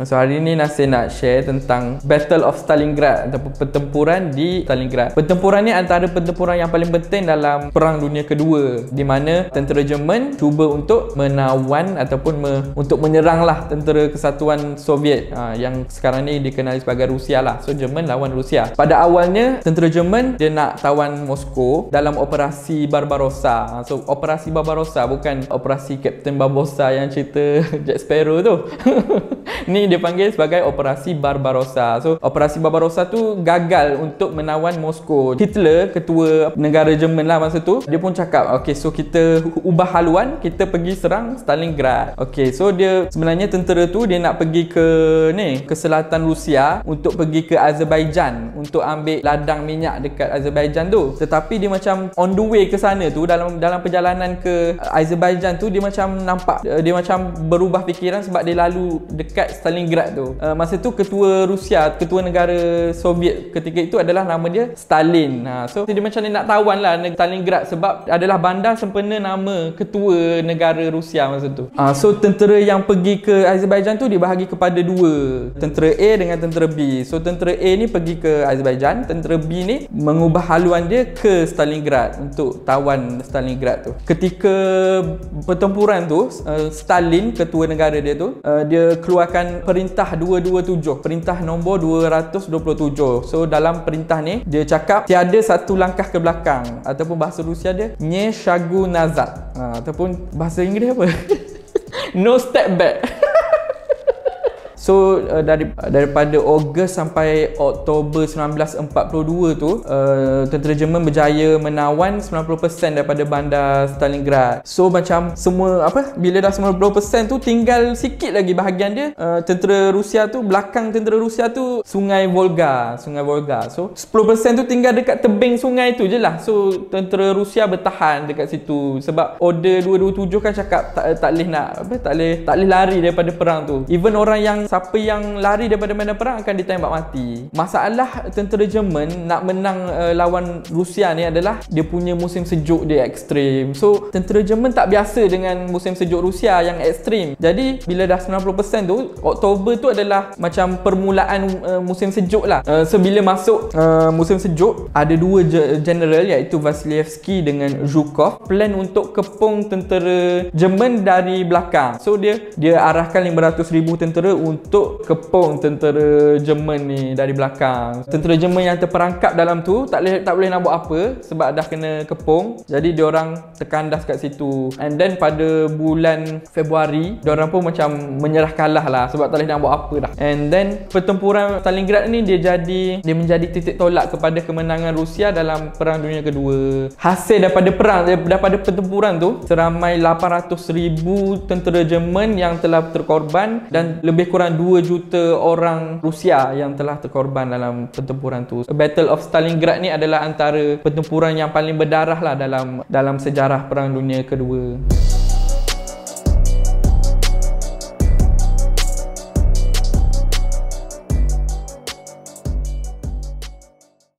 So hari ni Nasir nak share tentang Battle of Stalingrad ataupun pertempuran di Stalingrad. Pertempuran ni antara pertempuran yang paling penting dalam Perang Dunia Kedua di mana tentera Jerman cuba untuk menawan ataupun me- untuk lah tentera kesatuan Soviet ha, yang sekarang ni dikenali sebagai Rusia lah. So Jerman lawan Rusia. Pada awalnya tentera Jerman dia nak tawan Moskow dalam operasi Barbarossa. Ha, so operasi Barbarossa bukan operasi Captain Barbarossa yang cerita Jack Sparrow tu. ni panggil sebagai operasi Barbarossa. So operasi Barbarossa tu gagal untuk menawan Moskow. Hitler ketua negara Jerman lah masa tu dia pun cakap okay so kita ubah haluan kita pergi serang Stalingrad. Okay so dia sebenarnya tentera tu dia nak pergi ke ni ke selatan Rusia untuk pergi ke Azerbaijan untuk ambil ladang minyak dekat Azerbaijan tu. Tetapi dia macam on the way ke sana tu dalam dalam perjalanan ke Azerbaijan tu dia macam nampak dia macam berubah fikiran sebab dia lalu dekat Stalingrad tu. Uh, masa tu ketua Rusia, ketua negara Soviet ketika itu adalah nama dia Stalin. Ha, so dia macam dia nak tawan lah negara Stalingrad sebab adalah bandar sempena nama ketua negara Rusia masa tu. Ha, so tentera yang pergi ke Azerbaijan tu dibahagi kepada dua. Tentera A dengan tentera B. So tentera A ni pergi ke Azerbaijan. Tentera B ni mengubah haluan dia ke Stalingrad untuk tawan Stalingrad tu. Ketika pertempuran tu, uh, Stalin ketua negara dia tu, uh, dia keluarkan dengan perintah 227 perintah nombor 227 so dalam perintah ni dia cakap tiada satu langkah ke belakang ataupun bahasa Rusia dia nye shagu nazat ha, ataupun bahasa Inggeris apa no step back So uh, dari daripada Ogos sampai Oktober 1942 tu uh, tentera Jerman berjaya menawan 90% daripada bandar Stalingrad. So macam semua apa bila dah 90% tu tinggal sikit lagi bahagian dia uh, tentera Rusia tu belakang tentera Rusia tu Sungai Volga, Sungai Volga. So 10% tu tinggal dekat tebing sungai tu je lah. So tentera Rusia bertahan dekat situ sebab order 227 kan cakap tak, tak boleh nak apa tak boleh tak boleh lari daripada perang tu. Even orang yang siapa yang lari daripada medan perang akan ditembak mati. Masalah tentera Jerman nak menang uh, lawan Rusia ni adalah dia punya musim sejuk dia ekstrim. So tentera Jerman tak biasa dengan musim sejuk Rusia yang ekstrim. Jadi bila dah 90% tu Oktober tu adalah macam permulaan uh, musim sejuk lah. Uh, so bila masuk uh, musim sejuk ada dua general iaitu Vasilievsky dengan Zhukov plan untuk kepung tentera Jerman dari belakang. So dia dia arahkan 500,000 tentera untuk kutuk kepung tentera Jerman ni dari belakang. Tentera Jerman yang terperangkap dalam tu tak boleh tak boleh nak buat apa sebab dah kena kepung. Jadi orang terkandas kat situ. And then pada bulan Februari, orang pun macam menyerah kalah lah sebab tak boleh nak buat apa dah. And then pertempuran Stalingrad ni dia jadi dia menjadi titik tolak kepada kemenangan Rusia dalam Perang Dunia Kedua. Hasil daripada perang daripada pertempuran tu seramai 800,000 tentera Jerman yang telah terkorban dan lebih kurang 2 juta orang Rusia yang telah terkorban dalam pertempuran tu. Battle of Stalingrad ni adalah antara pertempuran yang paling berdarah lah dalam dalam sejarah Perang Dunia Kedua.